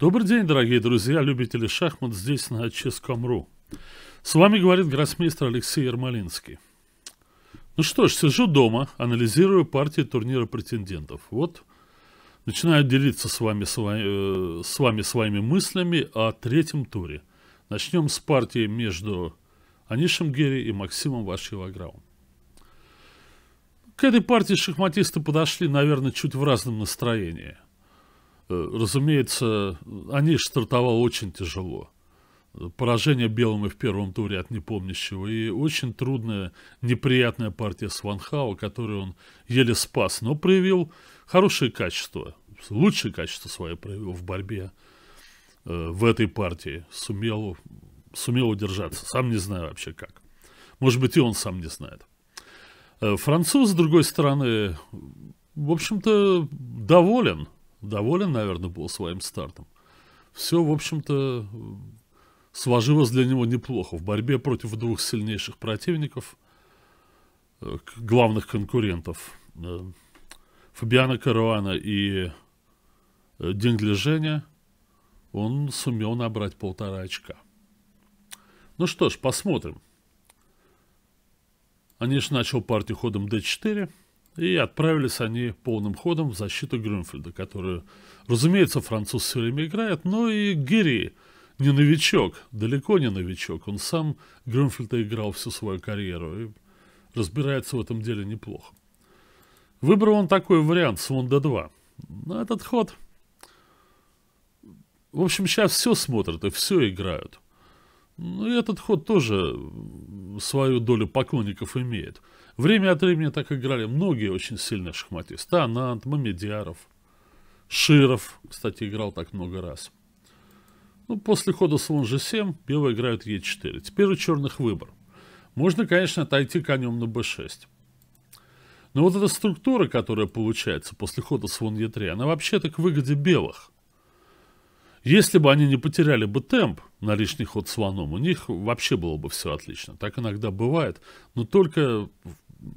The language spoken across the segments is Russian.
Добрый день, дорогие друзья, любители шахмат здесь на Ческом.ру. С вами говорит гроссмейстер Алексей Ермолинский. Ну что ж, сижу дома, анализирую партии турнира претендентов. Вот, начинаю делиться с вами, свои, э, с вами своими мыслями о третьем туре. Начнем с партии между Анишем Герри и Максимом Вашилограмом. К этой партии шахматисты подошли, наверное, чуть в разном настроении – Э, разумеется, они стартовал очень тяжело. Поражение белым и в первом туре от непомнящего. И очень трудная, неприятная партия с Ван Хао, которую он еле спас, но проявил хорошее качество, лучшее качество свое проявил в борьбе э, в этой партии. Сумел, сумел удержаться. Сам не знаю вообще как. Может быть, и он сам не знает. Э, француз, с другой стороны, в общем-то, доволен – доволен, наверное, был своим стартом. Все, в общем-то, сложилось для него неплохо. В борьбе против двух сильнейших противников, э, главных конкурентов, э, Фабиана Каруана и э, Дингли Женя, он сумел набрать полтора очка. Ну что ж, посмотрим. Аниш начал партию ходом d4. И отправились они полным ходом в защиту Грюнфельда, который, разумеется, француз все время играет, но и Гири не новичок, далеко не новичок. Он сам Грюнфельда играл всю свою карьеру и разбирается в этом деле неплохо. Выбрал он такой вариант с д 2. Но этот ход... В общем, сейчас все смотрят и все играют. Ну, и этот ход тоже свою долю поклонников имеет. Время от времени так играли многие очень сильные шахматисты. Танант, Мамедиаров, Широв, кстати, играл так много раз. Ну, после хода слон g7 белые играют e4. Теперь у черных выбор. Можно, конечно, отойти конем на b6. Но вот эта структура, которая получается после хода слон e3, она вообще-то к выгоде белых. Если бы они не потеряли бы темп на лишний ход слоном, у них вообще было бы все отлично. Так иногда бывает, но только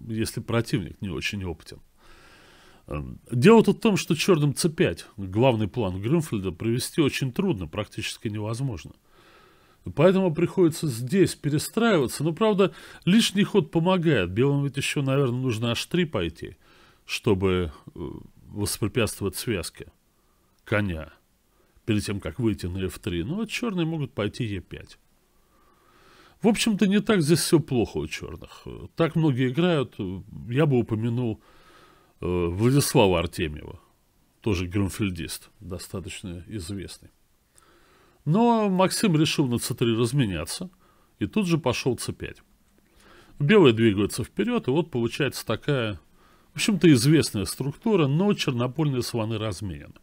если противник не очень опытен. Эм, дело тут в том, что черным c5, главный план Грюнфельда, провести очень трудно, практически невозможно. Поэтому приходится здесь перестраиваться. Но, правда, лишний ход помогает. Белым ведь еще, наверное, нужно h3 пойти, чтобы э, воспрепятствовать связке коня перед тем, как выйти на f3. Но ну, вот черные могут пойти e5. В общем-то, не так здесь все плохо у черных. Так многие играют. Я бы упомянул э, Владислава Артемьева. Тоже громфельдист, достаточно известный. Но Максим решил на c3 разменяться. И тут же пошел c5. Белые двигаются вперед, и вот получается такая, в общем-то, известная структура, но чернопольные слоны разменены.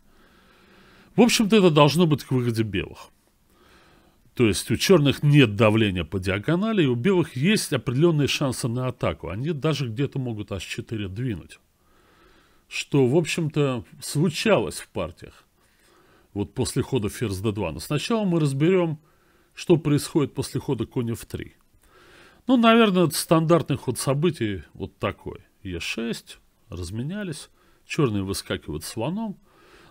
В общем-то, это должно быть к выходе белых. То есть у черных нет давления по диагонали, и у белых есть определенные шансы на атаку. Они даже где-то могут h4 двинуть. Что, в общем-то, случалось в партиях. Вот после хода ферзь d2. Но сначала мы разберем, что происходит после хода конь f3. Ну, наверное, стандартный ход событий вот такой. e6, разменялись, черные выскакивают слоном,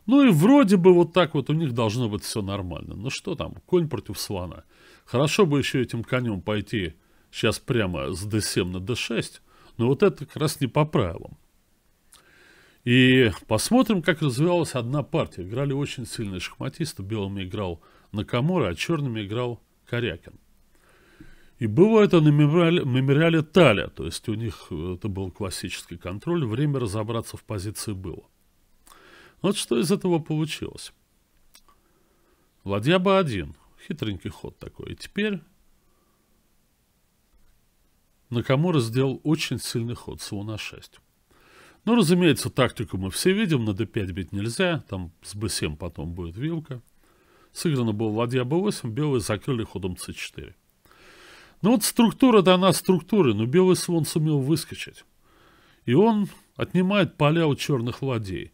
ну и вроде бы вот так вот у них должно быть все нормально. Ну что там, конь против слона. Хорошо бы еще этим конем пойти сейчас прямо с d7 на d6, но вот это как раз не по правилам. И посмотрим, как развивалась одна партия. Играли очень сильные шахматисты. Белыми играл Накамура, а черными играл Корякин. И было это на мемориале, мемориале Таля, то есть у них э, это был классический контроль, время разобраться в позиции было. Вот что из этого получилось. Ладья b1. Хитренький ход такой. И теперь Накамура сделал очень сильный ход, всего на 6. Ну, разумеется, тактику мы все видим. На d5 бить нельзя. Там с b7 потом будет вилка. Сыграно было ладья b8. Белые закрыли ходом c4. Ну вот структура дана структуры, но белый слон сумел выскочить. И он отнимает поля у черных ладей.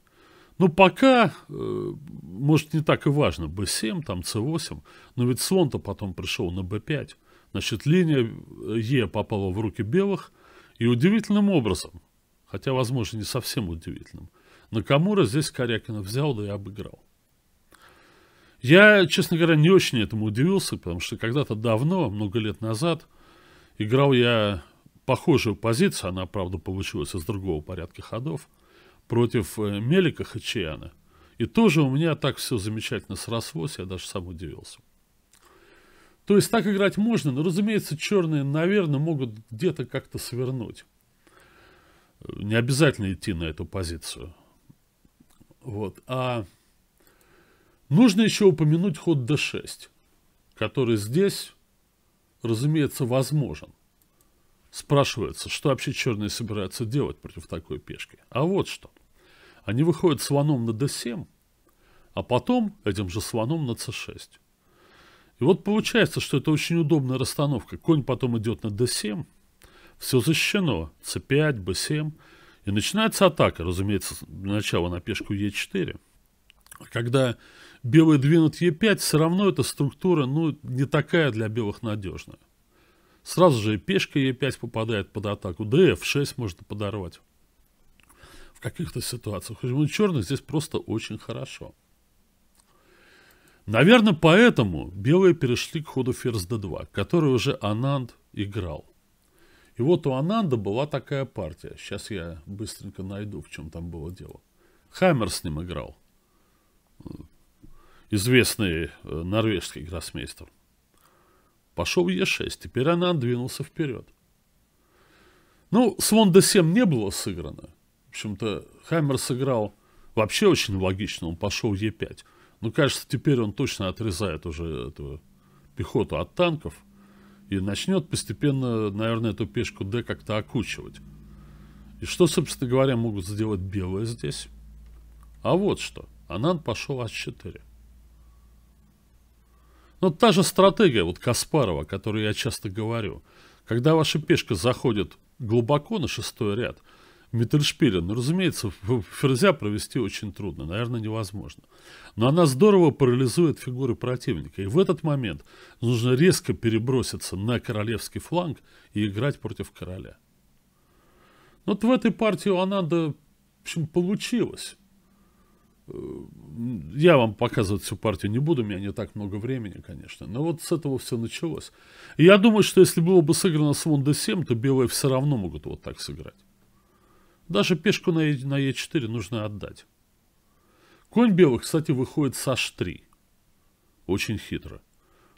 Ну пока, э, может, не так и важно, b7, там c8, но ведь слон-то потом пришел на b5. Значит, линия э, Е попала в руки белых, и удивительным образом, хотя, возможно, не совсем удивительным, Накамура здесь Корякина взял, да и обыграл. Я, честно говоря, не очень этому удивился, потому что когда-то давно, много лет назад, играл я похожую позицию, она, правда, получилась из другого порядка ходов – против э, Мелика Хачиана. И тоже у меня так все замечательно срослось, я даже сам удивился. То есть так играть можно, но, разумеется, черные, наверное, могут где-то как-то свернуть. Не обязательно идти на эту позицию. Вот. А нужно еще упомянуть ход d6, который здесь, разумеется, возможен. Спрашивается, что вообще черные собираются делать против такой пешки. А вот что. Они выходят слоном на d7, а потом этим же слоном на c6. И вот получается, что это очень удобная расстановка. Конь потом идет на d7, все защищено, c5, b7. И начинается атака, разумеется, сначала на пешку e4. А когда белые двинут e5, все равно эта структура ну, не такая для белых надежная. Сразу же и пешка e5 попадает под атаку, да и f6 можно подорвать в каких-то ситуациях. Почему черный здесь просто очень хорошо. Наверное, поэтому белые перешли к ходу ферзь d2, который уже Ананд играл. И вот у Ананда была такая партия. Сейчас я быстренько найду, в чем там было дело. Хаммер с ним играл. Известный э, норвежский гроссмейстер. Пошел Е6. Теперь Ананд двинулся вперед. Ну, слон d7 не было сыграно. В общем-то, Хаммер сыграл вообще очень логично, он пошел Е5. Ну, кажется, теперь он точно отрезает уже эту пехоту от танков и начнет постепенно, наверное, эту пешку Д как-то окучивать. И что, собственно говоря, могут сделать белые здесь? А вот что. Анан пошел А4. Но ну, та же стратегия вот Каспарова, о которой я часто говорю. Когда ваша пешка заходит глубоко на шестой ряд – Миттельшпиля. Ну, разумеется, ферзя провести очень трудно, наверное, невозможно. Но она здорово парализует фигуры противника. И в этот момент нужно резко переброситься на королевский фланг и играть против короля. Вот в этой партии у Ананда, в общем, получилось. Э, я вам показывать всю партию не буду, у меня не так много времени, конечно. Но вот с этого все началось. И я думаю, что если было бы сыграно слон d7, то белые все равно могут вот так сыграть. Даже пешку на Е4 нужно отдать. Конь белых, кстати, выходит с H3. Очень хитро.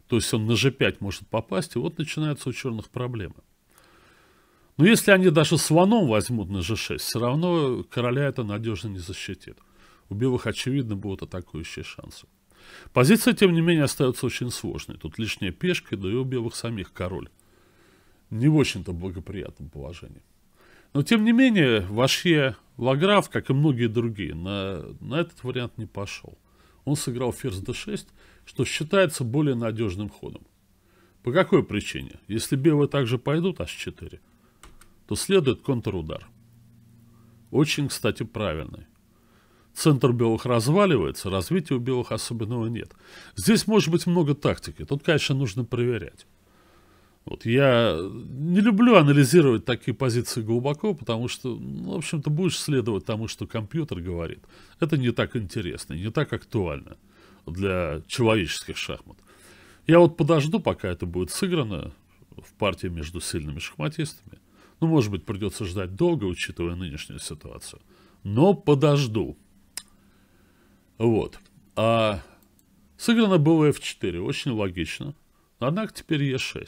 То есть он на G5 может попасть, и вот начинаются у черных проблемы. Но если они даже слоном возьмут на G6, все равно короля это надежно не защитит. У белых, очевидно, будут атакующие шансы. Позиция, тем не менее, остается очень сложной. Тут лишняя пешка, да и у белых самих король. Не в очень-то благоприятном положении. Но, тем не менее, Вашье Лаграф, как и многие другие, на, на этот вариант не пошел. Он сыграл ферзь d6, что считается более надежным ходом. По какой причине? Если белые также пойдут h4, то следует контрудар. Очень, кстати, правильный. Центр белых разваливается, развития у белых особенного нет. Здесь может быть много тактики, тут, конечно, нужно проверять. Вот я не люблю анализировать такие позиции глубоко, потому что, ну, в общем-то, будешь следовать тому, что компьютер говорит. Это не так интересно, не так актуально для человеческих шахмат. Я вот подожду, пока это будет сыграно в партии между сильными шахматистами. Ну, может быть, придется ждать долго, учитывая нынешнюю ситуацию. Но подожду. Вот. А сыграно было f4, очень логично. Однако теперь e6.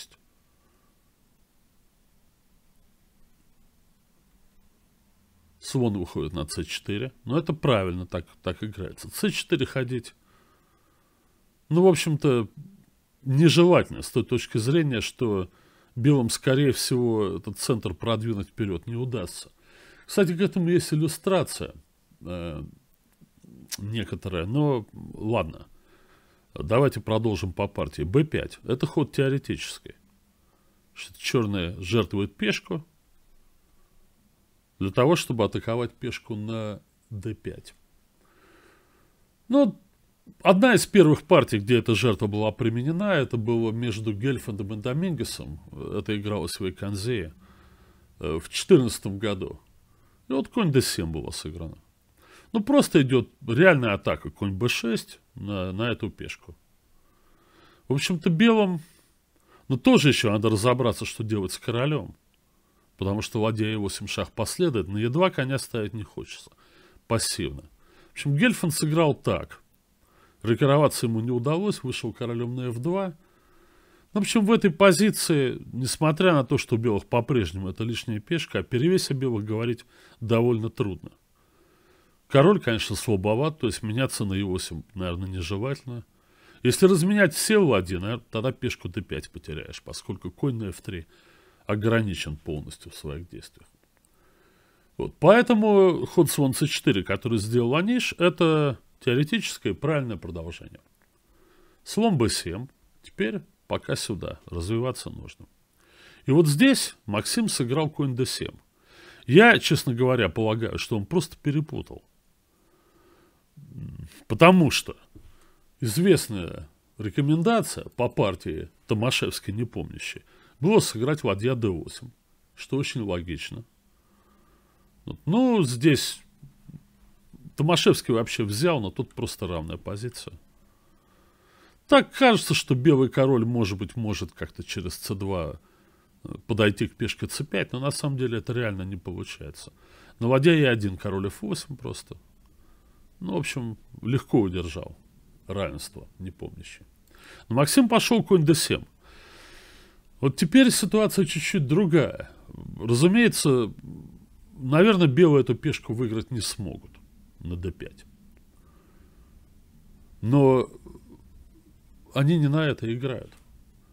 Слон выходит на c4. Но ну, это правильно, так, так играется. c4 ходить. Ну, в общем-то, нежелательно с той точки зрения, что белым, скорее всего, этот центр продвинуть вперед не удастся. Кстати, к этому есть иллюстрация э, некоторая, но ладно. Давайте продолжим по партии. b5. Это ход теоретический. Черная жертвует пешку, для того, чтобы атаковать пешку на d5. Ну, одна из первых партий, где эта жертва была применена, это было между Гельфандом и Домингесом. Это игралось э, в Эйконзее в 2014 году. И вот конь d7 была сыграна. Ну, просто идет реальная атака конь b6 на, на эту пешку. В общем-то, белым... Но тоже еще надо разобраться, что делать с королем. Потому что, ладья e8 шах последует, но едва коня ставить не хочется. Пассивно. В общем, Гельфанд сыграл так. Рекороваться ему не удалось, вышел королем на f2. Ну, в общем, в этой позиции, несмотря на то, что у белых по-прежнему это лишняя пешка, о перевесе белых говорить довольно трудно. Король, конечно, слабоват, то есть меняться на e8, наверное, нежелательно. Если разменять все ладьи, наверное, тогда пешку d5 потеряешь, поскольку конь на f3 ограничен полностью в своих действиях. Вот. Поэтому ход Солнца 4, который сделал Аниш, это теоретическое правильное продолжение. Слон b7. Теперь пока сюда. Развиваться нужно. И вот здесь Максим сыграл конь d7. Я, честно говоря, полагаю, что он просто перепутал. Потому что известная рекомендация по партии не непомнящей – было сыграть ладья d8, что очень логично. Ну, здесь Томашевский вообще взял, но тут просто равная позиция. Так кажется, что белый король, может быть, может как-то через c2 подойти к пешке c5, но на самом деле это реально не получается. На ладья e1, король f8 просто. Ну, в общем, легко удержал равенство, не помнящий. Но Максим пошел конь d7. Вот теперь ситуация чуть-чуть другая. Разумеется, наверное, белые эту пешку выиграть не смогут на d5. Но они не на это играют.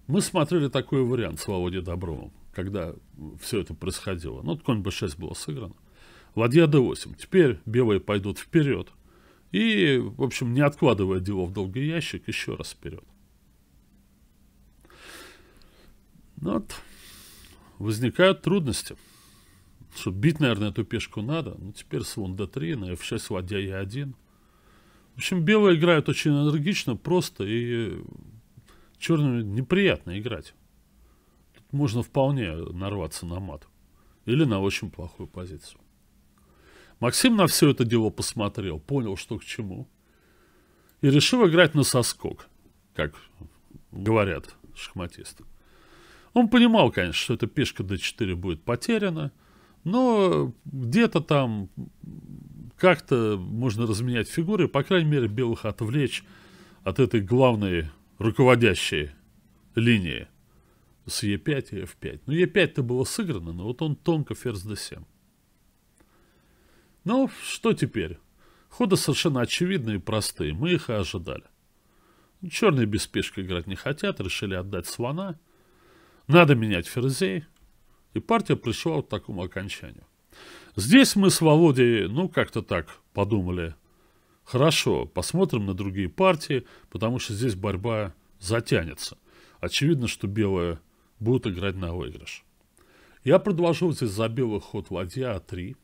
Мы смотрели такой вариант с Володей Добровым, когда все это происходило. Ну, вот конь b6 было сыграно. Ладья d8. Теперь белые пойдут вперед. И, в общем, не откладывая дело в долгий ящик, еще раз вперед. Ну вот. Возникают трудности. Что, бить, наверное, эту пешку надо. Ну, теперь слон d3, на f6 ладья e1. В общем, белые играют очень энергично, просто и черным неприятно играть. Тут можно вполне нарваться на мат. Или на очень плохую позицию. Максим на все это дело посмотрел, понял, что к чему. И решил играть на соскок, как говорят шахматисты. Он понимал, конечно, что эта пешка d4 будет потеряна, но где-то там как-то можно разменять фигуры, по крайней мере, белых отвлечь от этой главной руководящей линии с e5 и f5. Ну, e5-то было сыграно, но вот он тонко ферзь d7. Ну, что теперь? Ходы совершенно очевидные и простые, мы их и ожидали. Черные без пешки играть не хотят, решили отдать слона – надо менять ферзей. И партия пришла к такому окончанию. Здесь мы с Володей, ну, как-то так подумали, хорошо, посмотрим на другие партии, потому что здесь борьба затянется. Очевидно, что белые будут играть на выигрыш. Я продолжил здесь за белый ход ладья А3.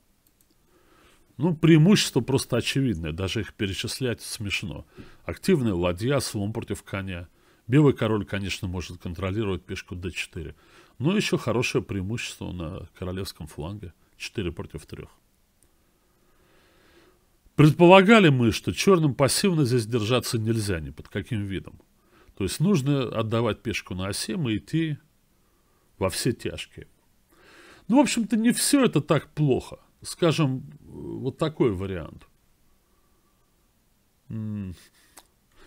Ну, преимущество просто очевидное, даже их перечислять смешно. Активная ладья, слон против коня. Белый король, конечно, может контролировать пешку d4. Но еще хорошее преимущество на королевском фланге. 4 против 3. Предполагали мы, что черным пассивно здесь держаться нельзя ни под каким видом. То есть нужно отдавать пешку на А7 и идти во все тяжкие. Ну, в общем-то, не все это так плохо. Скажем, э, вот такой вариант.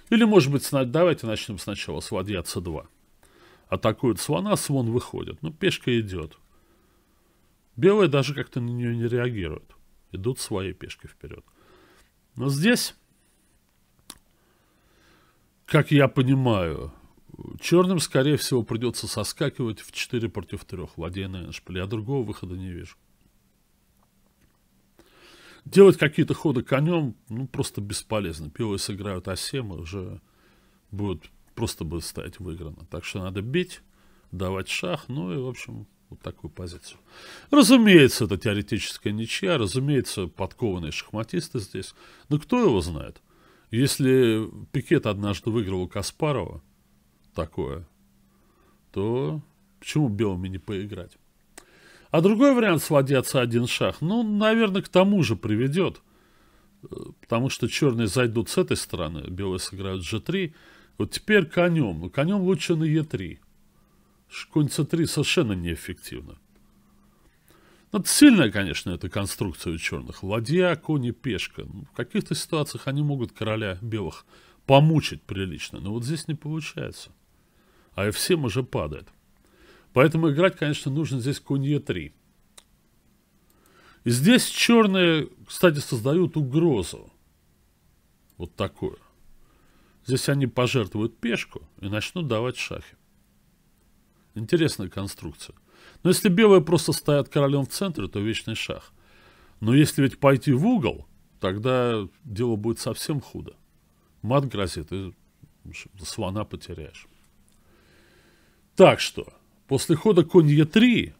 Или, может быть, давайте начнем сначала с ладья c2. Атакует слона, свон выходит. Ну, пешка идет. Белые даже как-то на нее не реагируют. Идут своей пешкой вперед. Но здесь, как я понимаю, черным, скорее всего, придется соскакивать в 4 против 3. Ладей на эншпиле. Я другого выхода не вижу делать какие-то ходы конем, ну, просто бесполезно. Пилы сыграют А7, уже будет, просто будет стоять выиграно. Так что надо бить, давать шах, ну и, в общем, вот такую позицию. Разумеется, это теоретическая ничья, разумеется, подкованные шахматисты здесь. Но кто его знает? Если Пикет однажды выиграл у Каспарова такое, то почему белыми не поиграть? А другой вариант сводятся один шах, ну, наверное, к тому же приведет. Э, потому что черные зайдут с этой стороны, белые сыграют g3. Вот теперь конем. Ну, конем лучше на e3. Конь c3 совершенно неэффективно. Ну, это сильная, конечно, эта конструкция у черных. Ладья, кони, пешка. Ну, в каких-то ситуациях они могут короля белых помучить прилично. Но вот здесь не получается. А f7 уже падает. Поэтому играть, конечно, нужно здесь конь Е3. Здесь черные, кстати, создают угрозу. Вот такую. Здесь они пожертвуют пешку и начнут давать шахи. Интересная конструкция. Но если белые просто стоят королем в центре, то вечный шах. Но если ведь пойти в угол, тогда дело будет совсем худо. Мат грозит, и слона потеряешь. Так что, После хода конь Е3,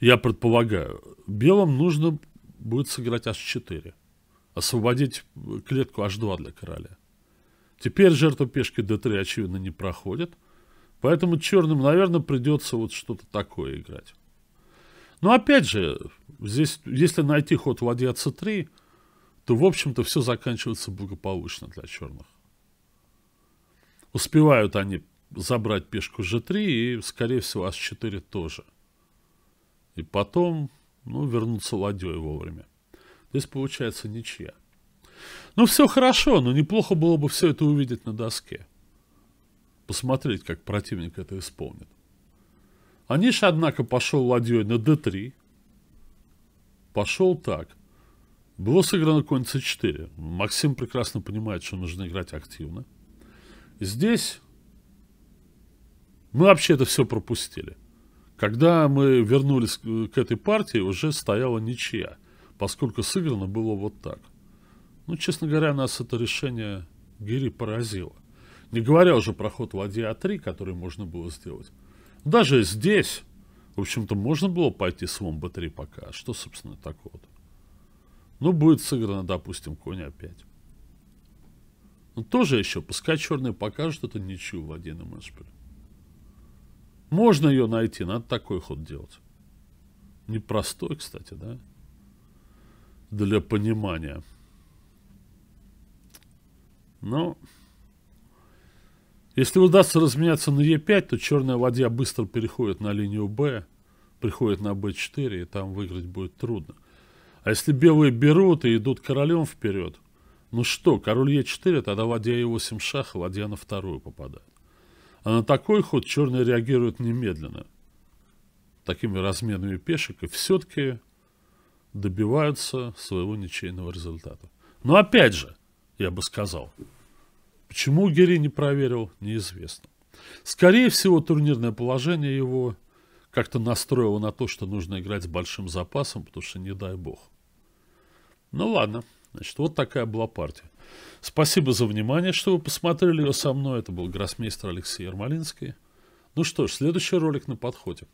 я предполагаю, белым нужно будет сыграть H4. Освободить клетку H2 для короля. Теперь жертва пешки D3, очевидно, не проходит. Поэтому черным, наверное, придется вот что-то такое играть. Но опять же, здесь, если найти ход ладья c3, то, в общем-то, все заканчивается благополучно для черных. Успевают они забрать пешку g3 и, скорее всего, h4 тоже. И потом, ну, вернуться ладьей вовремя. То есть получается ничья. Ну, все хорошо, но неплохо было бы все это увидеть на доске. Посмотреть, как противник это исполнит. Аниш, однако, пошел ладьей на d3. Пошел так. Было сыграно конь c4. Максим прекрасно понимает, что нужно играть активно. Здесь мы вообще это все пропустили. Когда мы вернулись к этой партии, уже стояла ничья, поскольку сыграно было вот так. Ну, честно говоря, нас это решение Гири поразило. Не говоря уже про ход ладья А3, который можно было сделать. Даже здесь, в общем-то, можно было пойти с лом Б3 пока. Что, собственно, такого-то? Ну, будет сыграно, допустим, конь опять. А ну, тоже еще, пускай черные покажут это ничью в один и можно ее найти, надо такой ход делать. Непростой, кстати, да? Для понимания. Но если удастся разменяться на Е5, то черная ладья быстро переходит на линию Б, приходит на Б4, и там выиграть будет трудно. А если белые берут и идут королем вперед, ну что, король Е4, тогда ладья Е8 шах, ладья на вторую попадает. А на такой ход черные реагируют немедленно. Такими разменами пешек и все-таки добиваются своего ничейного результата. Но опять же, я бы сказал, почему Гири не проверил, неизвестно. Скорее всего, турнирное положение его как-то настроило на то, что нужно играть с большим запасом, потому что не дай бог. Ну ладно, значит, вот такая была партия. Спасибо за внимание, что вы посмотрели ее со мной. Это был гроссмейстер Алексей Ермолинский. Ну что ж, следующий ролик на подходе.